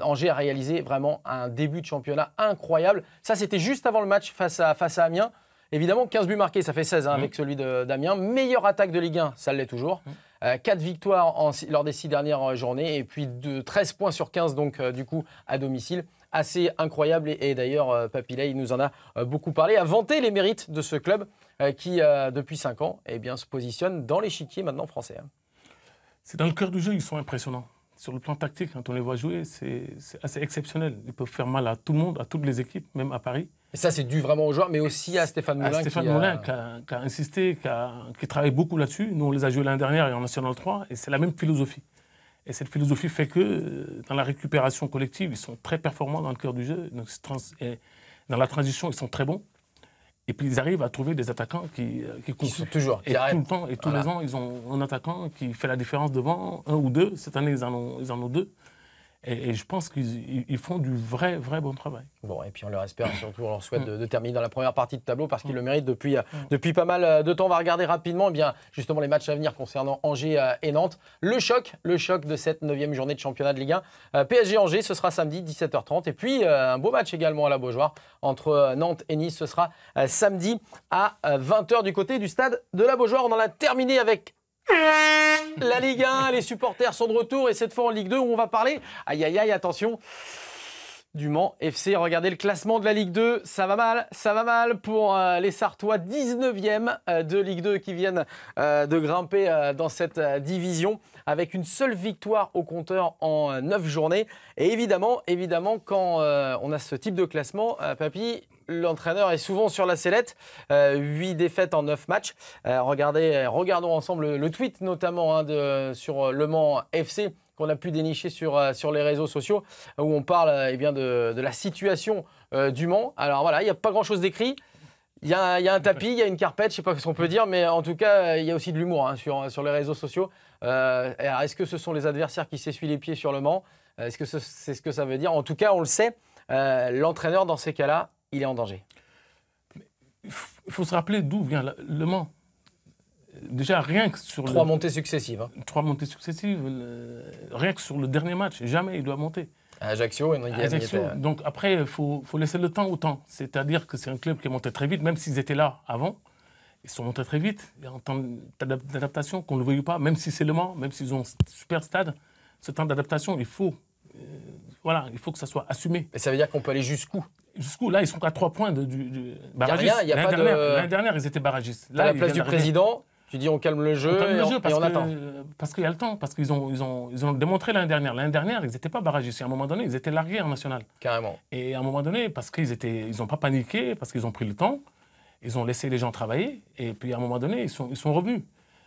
Angers a réalisé vraiment un début de championnat incroyable. Ça, c'était juste avant le match face à, face à Amiens. Évidemment, 15 buts marqués, ça fait 16 hein, mm. avec celui de Damien. Meilleure attaque de Ligue 1, ça l'est toujours. 4 mm. euh, victoires lors des 6 dernières euh, journées et puis de 13 points sur 15 donc euh, du coup à domicile. Assez incroyable et, d'ailleurs euh, nous en a beaucoup parlé, a vanté les mérites de ce club qui depuis 5 ans eh bien, se positionne dans l'échiquier maintenant français. Hein. C'est dans le cœur du jeu, ils sont impressionnants. Sur le plan tactique, quand on les voit jouer, c'est assez exceptionnel. Ils peuvent faire mal à tout le monde, à toutes les équipes, même à Paris. Et ça, c'est dû vraiment aux joueurs, mais aussi à Stéphane Moulin. qui a... Qui, a, insisté, qui, travaille beaucoup là-dessus. Nous, on les a joués l'année dernière et en National 3, et c'est la même philosophie. Et cette philosophie fait que euh, dans la récupération collective, ils sont très performants dans le cœur du jeu. Donc, dans la transition, ils sont très bons. Et puis ils arrivent à trouver des attaquants qui, euh, qui, sont toujours. et tout temps, et tous les ans, ils ont un attaquant qui fait la différence devant, un ou deux. Cette année, ils en ont deux. Et, je pense qu'ils font du vrai, vrai bon travail. Bon, et puis on leur espère, surtout on leur souhaite de, mm. terminer dans la première partie de tableau parce qu'ils mm. le méritent depuis, euh, mm. depuis pas mal euh, de temps. On va regarder rapidement eh bien, justement les matchs à venir concernant Angers euh, et Nantes. Le choc, le choc de cette 9 journée de championnat de Ligue 1. PSG Angers, ce sera samedi 17h30. Et puis un beau match également à la Beaujoire entre Nantes et Nice, ce sera samedi à 20h du côté du stade de la Beaujoire. On en a terminé avec la Ligue 1, les supporters sont de retour et cette fois en Ligue 2 où on va parler, aïe aïe aïe, attention, du Mans FC. Regardez le classement de la Ligue 2, ça va mal, ça va mal pour euh, les Sartois, 19e euh, de Ligue 2 qui viennent euh, de grimper dans cette division avec une seule victoire au compteur en 9 journées. Et évidemment, évidemment, quand on a ce type de classement, Papy, l'entraîneur est souvent sur la sellette. 8 défaites en 9 matchs. regardons ensemble le tweet notamment hein, sur Le Mans FC qu'on a pu dénicher sur, euh, sur les réseaux sociaux, euh, où on parle et euh, eh bien, de, la situation du Mans. Alors voilà, il n'y a pas grand-chose d'écrit. Il y, a, un tapis, il y a une carpette, je ne sais pas ce qu'on peut dire, mais en tout cas, il y a aussi de l'humour hein, sur, sur les réseaux sociaux. est-ce que ce sont les adversaires qui s'essuient les pieds sur le Mans Est-ce que c'est ce, que ça veut dire En tout cas, on le sait, l'entraîneur, dans ces cas-là, il est en danger. Il faut se rappeler d'où vient le Mans déjà rien que sur. Trois montées successives. Hein. Trois montées successives, rien que sur le dernier match, jamais il doit monter. À Ajaccio, il euh, Donc après, il faut, faut, laisser le temps au temps. C'est-à-dire que c'est un club qui est monté très vite, même s'ils étaient là avant. Ils sont montés très vite, il y temps d'adaptation qu'on ne le pas, même si c'est le Mans, même s'ils ont un super stade, ce temps d'adaptation, il faut euh, voilà, il faut que ça soit assumé. Et ça veut dire qu'on peut aller jusqu'où Jusqu'où Là, ils sont à trois points du, barragiste. L'année dernière, ils étaient barragistes. à la place du président, tu dis on calme le jeu, et, on, parce attend. Parce qu'il y a le temps, parce qu'ils ont, ils ont, ils ont démontré l'année dernière. L'année dernière, ils n'étaient pas barragistes. À un moment donné, ils étaient largués en national. Carrément. Et à un moment donné, parce qu'ils n'ont ils pas paniqué, parce qu'ils ont pris le temps, ils ont laissé les gens travailler, et puis à un moment donné, ils sont, ils sont revenus.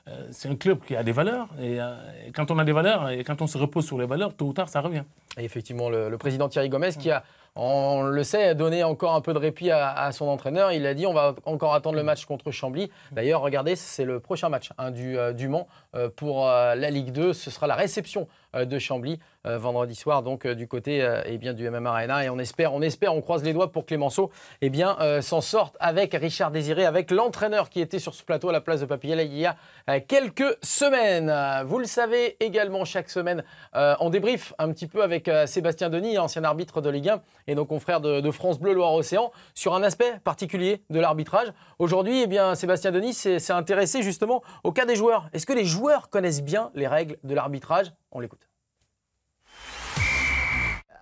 Euh, c'est un club qui a des valeurs, euh, et, quand on a des valeurs, et quand on se repose sur les valeurs, tôt ou tard, ça revient. Et effectivement, le président Thierry Gomez qui a on le sait, donner encore un peu de répit à, son entraîneur. Il a dit on va encore attendre le match contre Chambly. D'ailleurs, regardez, c'est le prochain match hein, du, euh, du, Mans euh, pour euh, la Ligue 2. Ce sera la réception euh, de Chambly euh, vendredi soir, donc euh, du côté eh bien, du MMA Arena. Et on espère, on espère, on croise les doigts pour Clémenceau eh bien, s'en sorte avec Richard Désiré, avec l'entraîneur qui était sur ce plateau à la place de Papillet il y a quelques semaines. Vous le savez également, chaque semaine, on débrief un petit peu avec Sébastien Denis, ancien arbitre de Ligue 1, et nos confrères de, de France Bleu Loire-Océan, sur un aspect particulier de l'arbitrage. Aujourd'hui, eh bien, Sébastien Denis s'est intéressé justement au cas des joueurs. Est-ce que les joueurs connaissent bien les règles de l'arbitrage On l'écoute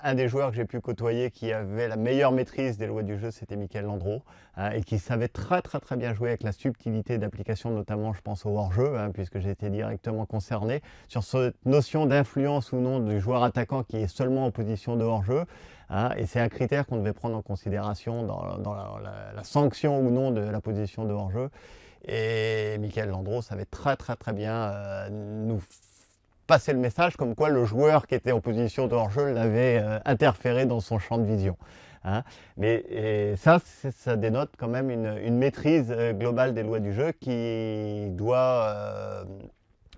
un des joueurs que j'ai pu côtoyer qui avait la meilleure maîtrise des lois du jeu, c'était Michael Landreau, hein, et qui savait très très très bien jouer avec la subtilité d'application, notamment je pense au hors-jeu, hein, puisque j'étais directement concerné, sur cette notion d'influence ou non du joueur attaquant qui est seulement en position de hors-jeu. Hein, et c'est un critère qu'on devait prendre en considération dans, la, sanction ou non de la position de hors-jeu. Et Michael Landreau savait très très très bien euh, nous nous passer le message comme quoi le joueur qui était en position de hors-jeu l'avait euh, interféré dans son champ de vision. Hein. Mais ça, ça dénote quand même une, maîtrise euh, globale des lois du jeu qui doit euh,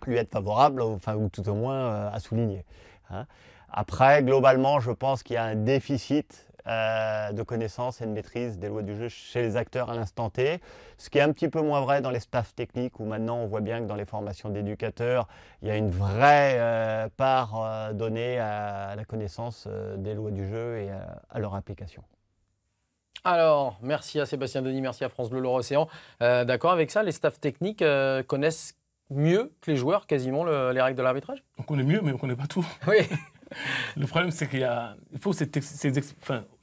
lui être favorable, enfin, ou tout au moins à souligner. Hein. Après, globalement, je pense qu'il y a un déficit euh, de connaissance et de maîtrise des lois du jeu chez les acteurs à l'instant T, ce qui est un petit peu moins vrai dans les staffs techniques où maintenant on voit bien que dans les formations d'éducateurs, il y a une vraie euh, part euh, donnée à, la connaissance des lois du jeu et à leur application. Alors, merci à Sébastien Denis, merci à France Bleu l'Océan. océan D'accord avec ça, les staffs techniques connaissent mieux que les joueurs quasiment les règles de l'arbitrage On connaît mieux, mais on connaît pas tout. Oui. Le problème, c'est qu'il a, il faut,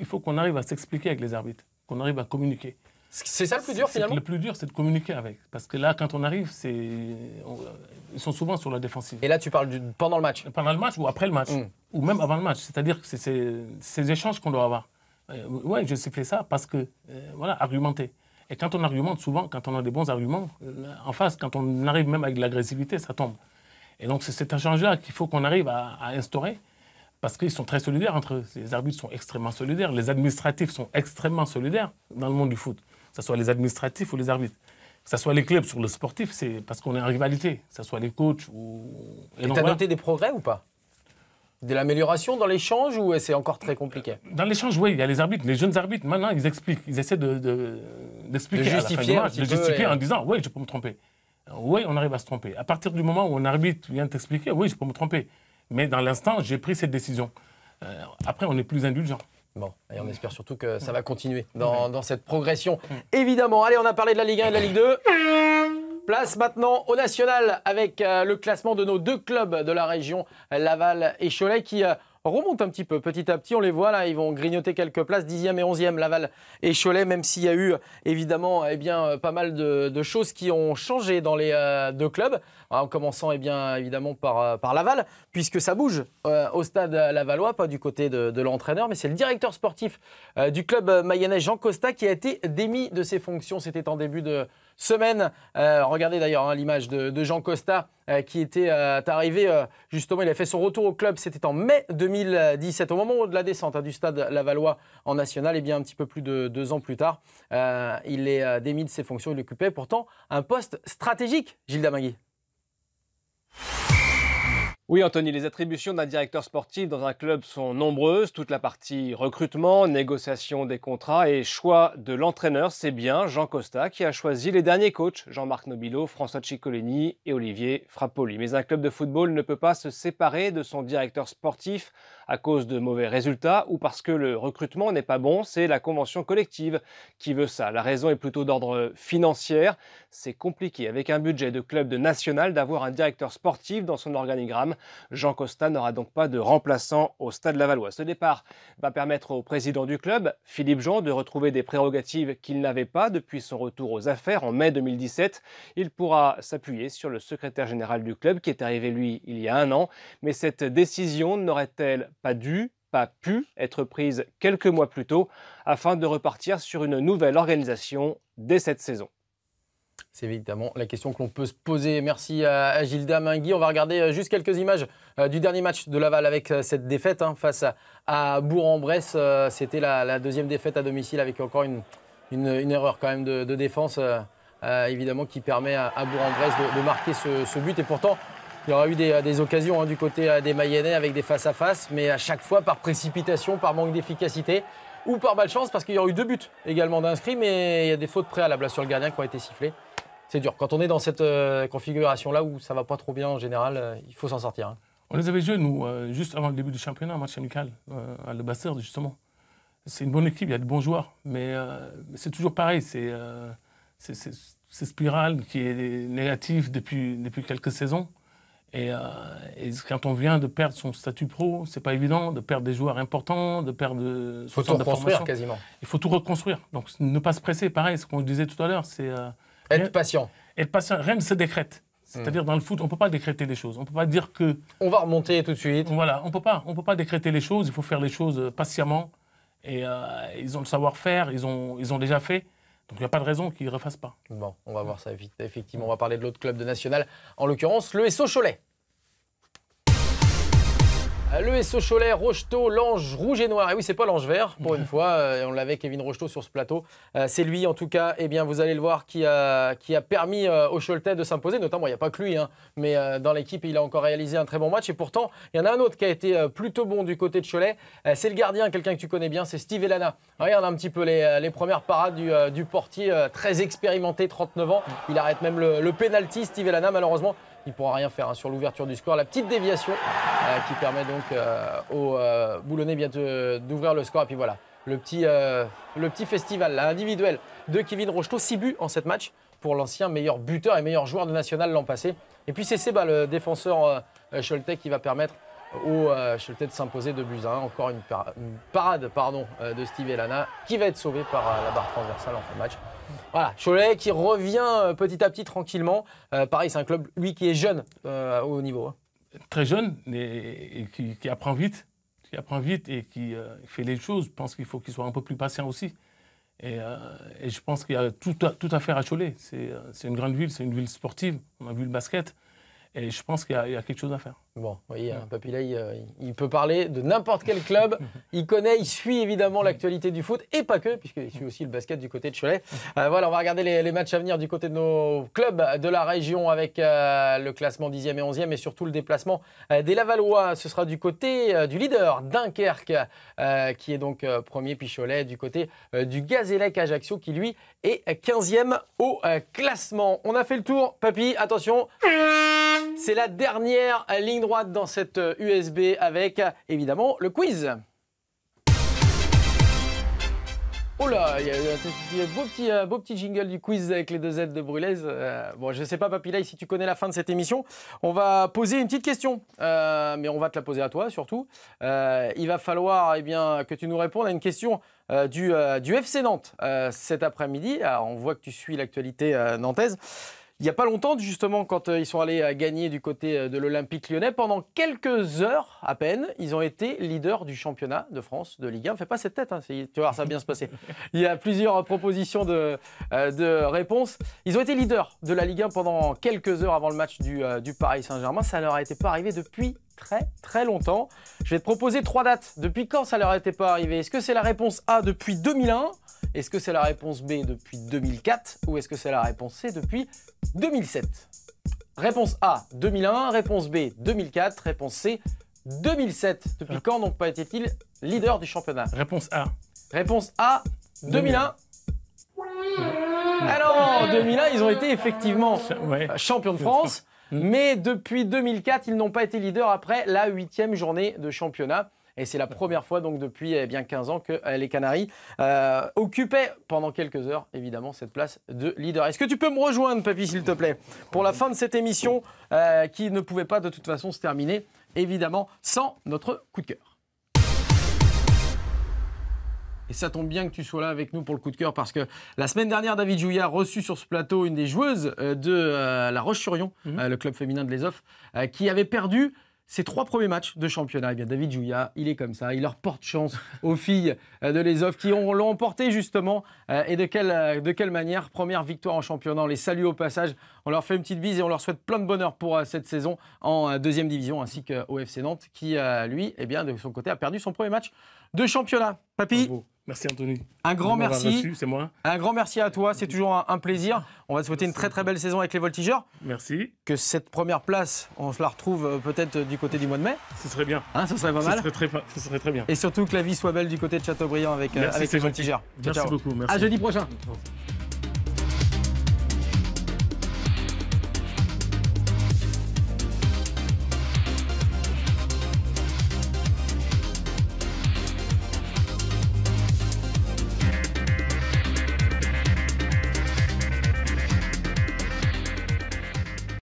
faut qu'on arrive à s'expliquer avec les arbitres, qu'on arrive à communiquer. C'est ça le plus dur finalement Le plus dur, c'est de communiquer avec. Parce que là, quand on arrive, c'est... ils sont souvent sur la défensive. Et là, tu parles pendant le match Pendant le match ou après le match. Hmm. Ou même avant le match. C'est-à-dire que c'est ces échanges qu'on doit avoir. Oui euh, ouais, je fais ça parce que, euh, voilà, argumenter. Et quand on argumente, souvent, quand on a des bons arguments, euh, en face, quand on arrive même avec de l'agressivité, ça tombe. Et donc, c'est cet échange-là qu'il faut qu'on arrive à instaurer parce qu'ils sont très solidaires entre eux. Les arbitres sont extrêmement solidaires, les administratifs sont extrêmement solidaires dans le monde du foot, que ce soit les administratifs ou les arbitres. Que ce soit les clubs sur le sportif, c'est parce qu'on est en rivalité, que ce soit les coachs ou. Et tu as noté des progrès ou pas de l'amélioration dans l'échange ou euh, c'est encore très compliqué Dans l'échange, oui, il y a les arbitres, les jeunes arbitres. Maintenant, ils expliquent, ils essaient d'expliquer de, de, de justifier, de justifier en disant oui, je peux me tromper. Oui, on arrive à se tromper. À partir du moment où un arbitre vient t'expliquer, oui, je peux me tromper. Mais dans l'instant, j'ai pris cette décision. Euh, après, on est plus indulgent. Bon, et on espère surtout que ça va continuer dans, cette progression. Évidemment, allez, on a parlé de la Ligue 1 et de la Ligue 2. Place maintenant au national avec euh, le classement de nos deux clubs de la région, Laval et Cholet, qui euh, Remonte un petit peu. Petit à petit, on les voit là, ils vont grignoter quelques places, 10e et 11e, Laval et Cholet, même s'il y a eu évidemment eh bien, euh, pas mal de, choses qui ont changé dans les euh, deux clubs, hein, en commençant eh bien, évidemment par, euh, par Laval, puisque ça bouge au stade Lavalois pas du côté de, l'entraîneur, mais c'est le directeur sportif du club mayennais, Jean Costa, qui a été démis de ses fonctions. C'était en début de semaine. Euh, regardez d'ailleurs hein, l'image de, Jean Costa euh, qui était euh, arrivé, justement, il a fait son retour au club, c'était en mai 2017, au moment de la descente hein, du stade Lavallois en national, et eh bien un petit peu plus de deux ans plus tard, il est démis de ses fonctions, il occupait pourtant un poste stratégique, Gilles Damagui. Oui, Anthony, les attributions d'un directeur sportif dans un club sont nombreuses. Toute la partie recrutement, négociation des contrats et choix de l'entraîneur, c'est bien Jean Costa qui a choisi les derniers coachs, Jean-Marc Nobilo, François Ciccolini et Olivier Frappoli. Mais un club de football ne peut pas se séparer de son directeur sportif à cause de mauvais résultats ou parce que le recrutement n'est pas bon, c'est la convention collective qui veut ça. La raison est plutôt d'ordre financier. C'est compliqué avec un budget de club de national d'avoir un directeur sportif dans son organigramme. Jean Costa n'aura donc pas de remplaçant au Stade Lavallois. Ce départ va permettre au président du club, Philippe Jean, de retrouver des prérogatives qu'il n'avait pas depuis son retour aux affaires en mai 2017. Il pourra s'appuyer sur le secrétaire général du club qui est arrivé lui il y a un an, mais cette décision n'aurait-elle pas dû, pas pu être prise quelques mois plus tôt afin de repartir sur une nouvelle organisation dès cette saison. C'est évidemment la question que l'on peut se poser. Merci à Gilda Mingui. On va regarder euh, juste quelques images euh, du dernier match de Laval avec euh, cette défaite hein, face à Bourg-en-Bresse. C'était la, deuxième défaite à domicile avec encore une, une, erreur quand même de, défense. évidemment, qui permet à, Bourg-en-Bresse de, marquer ce, ce but. Et pourtant, il y aura eu des, euh, occasions hein, du côté euh, des Mayennais avec des face-à-face, mais à chaque fois par précipitation, par manque d'efficacité ou par malchance, parce qu'il y aura eu deux buts également d'inscrits, mais il y a des fautes préalables sur le gardien qui ont été sifflées. C'est dur. Quand on est dans cette euh, configuration-là où ça va pas trop bien en général, il faut s'en sortir. Hein. On les avait joués, nous, juste avant le début du championnat, un match amical à Le Basseur, justement. C'est une bonne équipe, il y a de bons joueurs, mais c'est toujours pareil. C'est cette spirale qui est négative depuis, depuis quelques saisons. Euh, et, quand on vient de perdre son statut pro, c'est pas évident de perdre des joueurs importants, de perdre. Il faut tout reconstruire quasiment. Il faut tout reconstruire. Donc ne pas se presser, pareil, ce qu'on disait tout à l'heure, c'est. Euh, être patient. Être patient, rien ne se décrète. C'est-à-dire hmm. dans le foot, on ne peut pas décréter les choses. On ne peut pas dire que. On va remonter tout de suite. Voilà, on peut pas. On peut pas décréter les choses. Il faut faire les choses euh, patiemment. Et ils ont le savoir-faire. Ils ont, ils ont déjà fait. Donc il n'y a pas de raison qu'il ne refasse pas. Bon, on va voir ça vite. Effectivement, on va parler de l'autre club de national, en l'occurrence le SO Cholet. Le SO Cholet, Rocheteau, l'ange rouge et noir. Et oui, c'est pas l'ange vert, pour une fois. Euh, on l'avait Kevin Rocheteau sur ce plateau. Euh, c'est lui, en tout cas, eh bien, vous allez le voir, qui a, permis euh, au Choletais de s'imposer. Notamment, il n'y a pas que lui, hein, mais dans l'équipe, il a encore réalisé un très bon match. Et pourtant, il y en a un autre qui a été plutôt bon du côté de Cholet. C'est le gardien, quelqu'un que tu connais bien, c'est Steve Elana. Regarde un petit peu les, premières parades du, portier, très expérimenté, 39 ans. Il arrête même le, le Steve Elana. Malheureusement, il ne pourra rien faire hein, sur l'ouverture du score. La petite déviation euh, qui permet donc euh, au aux euh, Boulonnais d'ouvrir le score. Et puis voilà, le petit, le petit festival individuel de Kevin Rocheteau. 6 buts en cette match pour l'ancien meilleur buteur et meilleur joueur de national l'an passé. Et puis c'est Seba, le défenseur Scholtec qui va permettre au euh, de s'imposer de buts à Encore une, parade pardon, de Steve Elana qui va être sauvé par la barre transversale en fin de match. Voilà, Cholet qui revient euh, petit à petit tranquillement. Euh, Paris c'est un club, lui, qui est jeune euh, au niveau. Hein. Très jeune et, qui, apprend vite, qui apprend vite et qui fait les choses. Je pense qu'il faut qu'il soit un peu plus patient aussi. Et, je pense qu'il y a tout à, tout à faire à Cholet. C'est une grande ville, c'est une ville sportive. On a vu le basket. Et je pense qu'il y, a quelque chose à faire. Bon, vous voyez, papy, là, euh, il, peut parler de n'importe quel club. Il connaît, il suit évidemment l'actualité du foot et pas que, puisqu'il suit aussi le basket du côté de Cholet. Euh, voilà, on va regarder les, matchs à venir du côté de nos clubs de la région avec euh, le classement 10e et 11e et surtout le déplacement des Lavallois. Ce sera du côté du leader Dunkerque, qui est donc premier, puis Cholet, du côté du Gazélec Ajaccio, qui lui est 15e au classement. On a fait le tour, papy, attention. C'est la dernière ligne droite dans cette USB euh, avec euh, évidemment le quiz. Oh là, il y a un beau petit, euh, beau petit jingle du quiz avec les deux Z de Brulez. bon, je ne sais pas, Papilaï, si tu connais la fin de cette émission. On va poser une petite question, mais on va te la poser à toi surtout. il va falloir eh bien, que tu nous répondes à une question du, du, FC Nantes cet après-midi. on voit que tu suis l'actualité nantaise il n'y a pas longtemps, justement, quand euh, ils sont allés euh, gagner du côté euh, de l'Olympique lyonnais, pendant quelques heures à peine, ils ont été leaders du championnat de France de Ligue 1. Fais pas cette tête, hein, tu vas voir, ça va bien se passer. Il y a plusieurs propositions de, de réponses. Ils ont été leaders de la Ligue 1 pendant quelques heures avant le match du, Paris Saint-Germain. Ça ne leur a été pas arrivé depuis très très longtemps. Je vais te proposer trois dates. Depuis quand ça leur était pas arrivé Est-ce que c'est la réponse A depuis 2001 Est-ce que c'est la réponse B depuis 2004 Ou est-ce que c'est la réponse C depuis 2007 Réponse A 2001, réponse B 2004, réponse C 2007. Depuis ah. quand donc pas été-il leader du championnat Réponse A. Réponse A 2001. Alors, 2001, ils ont été effectivement champions de France. Hmm. Mais depuis 2004, ils n'ont pas été leaders après la huitième journée de championnat. Et c'est la première fois, donc depuis eh bien 15 ans, que euh, les Canaries euh, occupaient pendant quelques heures, évidemment, cette place de leader. Est-ce que tu peux me rejoindre, Papy, s'il te plaît, pour la fin de cette émission euh, qui ne pouvait pas de toute façon se terminer, évidemment, sans notre coup de cœur et ça tombe bien que tu sois là avec nous pour le coup de cœur parce que la semaine dernière, David a reçu sur ce plateau une des joueuses euh, de euh, la Roche-sur-Yon, mhm. euh, le club féminin de Les qui avait perdu ses trois premiers matchs de championnat. Et eh bien, David Jouya, il est comme ça. Il leur porte chance aux filles de l'ESOF qui l'ont emporté justement. Et de quelle, de quelle manière Première victoire en championnat. On les salue au passage. On leur fait une petite bise et on leur souhaite plein de bonheur pour cette saison en deuxième division, ainsi qu'au FC Nantes qui, lui, eh bien, de son côté, a perdu son premier match de championnat. Papy, Merci Anthony. Un grand merci. C'est moi. Un grand merci à toi. C'est toujours un, plaisir. On va te souhaiter une très très belle saison avec les Voltigeurs. Merci. Que cette première place, on se la retrouve euh, peut-être euh, du côté du mois de mai. Ce serait bien. Hein, ce serait pas ce mal. Serait très, ce serait très bien. Et surtout que la vie soit belle du côté de Châteaubriand avec, euh, avec les Voltigeurs. merci beaucoup. Merci. À jeudi prochain.